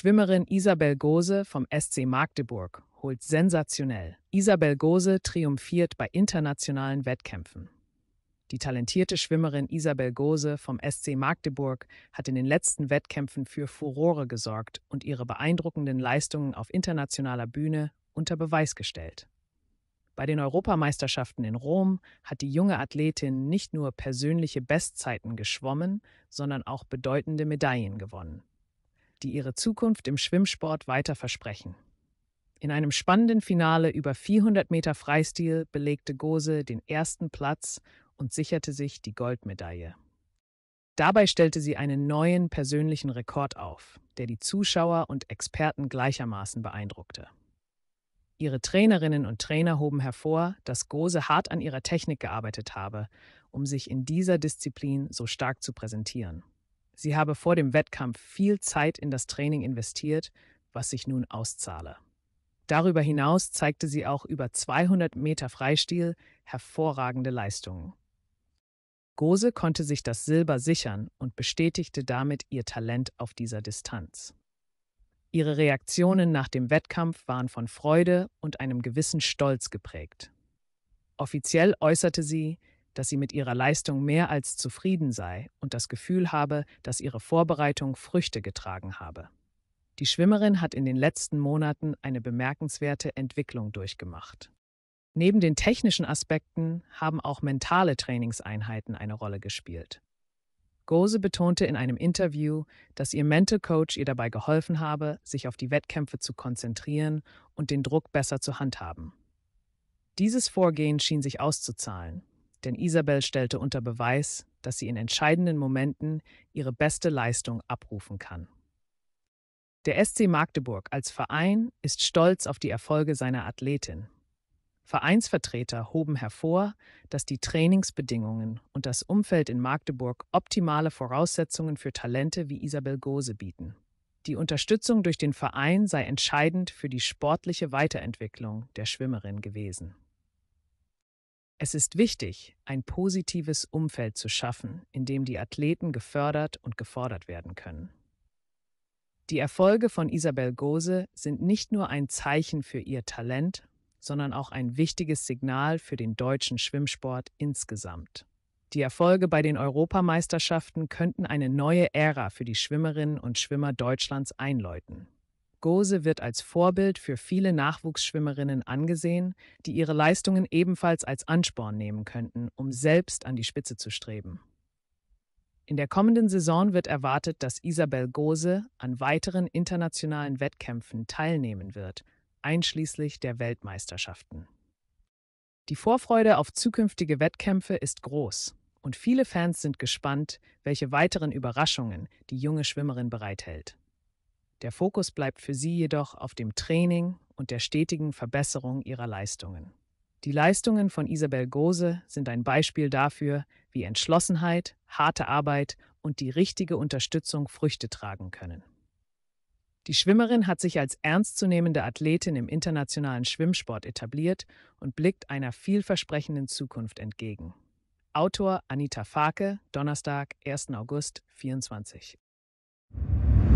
Schwimmerin Isabel Gose vom SC Magdeburg holt sensationell. Isabel Gose triumphiert bei internationalen Wettkämpfen. Die talentierte Schwimmerin Isabel Gose vom SC Magdeburg hat in den letzten Wettkämpfen für Furore gesorgt und ihre beeindruckenden Leistungen auf internationaler Bühne unter Beweis gestellt. Bei den Europameisterschaften in Rom hat die junge Athletin nicht nur persönliche Bestzeiten geschwommen, sondern auch bedeutende Medaillen gewonnen die ihre Zukunft im Schwimmsport weiter versprechen. In einem spannenden Finale über 400 Meter Freistil belegte Gose den ersten Platz und sicherte sich die Goldmedaille. Dabei stellte sie einen neuen persönlichen Rekord auf, der die Zuschauer und Experten gleichermaßen beeindruckte. Ihre Trainerinnen und Trainer hoben hervor, dass Gose hart an ihrer Technik gearbeitet habe, um sich in dieser Disziplin so stark zu präsentieren. Sie habe vor dem Wettkampf viel Zeit in das Training investiert, was sich nun auszahle. Darüber hinaus zeigte sie auch über 200 Meter Freistil hervorragende Leistungen. Gose konnte sich das Silber sichern und bestätigte damit ihr Talent auf dieser Distanz. Ihre Reaktionen nach dem Wettkampf waren von Freude und einem gewissen Stolz geprägt. Offiziell äußerte sie, dass sie mit ihrer Leistung mehr als zufrieden sei und das Gefühl habe, dass ihre Vorbereitung Früchte getragen habe. Die Schwimmerin hat in den letzten Monaten eine bemerkenswerte Entwicklung durchgemacht. Neben den technischen Aspekten haben auch mentale Trainingseinheiten eine Rolle gespielt. Gose betonte in einem Interview, dass ihr Mental Coach ihr dabei geholfen habe, sich auf die Wettkämpfe zu konzentrieren und den Druck besser zu handhaben. Dieses Vorgehen schien sich auszuzahlen, denn Isabel stellte unter Beweis, dass sie in entscheidenden Momenten ihre beste Leistung abrufen kann. Der SC Magdeburg als Verein ist stolz auf die Erfolge seiner Athletin. Vereinsvertreter hoben hervor, dass die Trainingsbedingungen und das Umfeld in Magdeburg optimale Voraussetzungen für Talente wie Isabel Gose bieten. Die Unterstützung durch den Verein sei entscheidend für die sportliche Weiterentwicklung der Schwimmerin gewesen. Es ist wichtig, ein positives Umfeld zu schaffen, in dem die Athleten gefördert und gefordert werden können. Die Erfolge von Isabel Gose sind nicht nur ein Zeichen für ihr Talent, sondern auch ein wichtiges Signal für den deutschen Schwimmsport insgesamt. Die Erfolge bei den Europameisterschaften könnten eine neue Ära für die Schwimmerinnen und Schwimmer Deutschlands einläuten. Gose wird als Vorbild für viele Nachwuchsschwimmerinnen angesehen, die ihre Leistungen ebenfalls als Ansporn nehmen könnten, um selbst an die Spitze zu streben. In der kommenden Saison wird erwartet, dass Isabel Gose an weiteren internationalen Wettkämpfen teilnehmen wird, einschließlich der Weltmeisterschaften. Die Vorfreude auf zukünftige Wettkämpfe ist groß und viele Fans sind gespannt, welche weiteren Überraschungen die junge Schwimmerin bereithält. Der Fokus bleibt für sie jedoch auf dem Training und der stetigen Verbesserung ihrer Leistungen. Die Leistungen von Isabel Gose sind ein Beispiel dafür, wie Entschlossenheit, harte Arbeit und die richtige Unterstützung Früchte tragen können. Die Schwimmerin hat sich als ernstzunehmende Athletin im internationalen Schwimmsport etabliert und blickt einer vielversprechenden Zukunft entgegen. Autor Anita Farke, Donnerstag, 1. August 2024.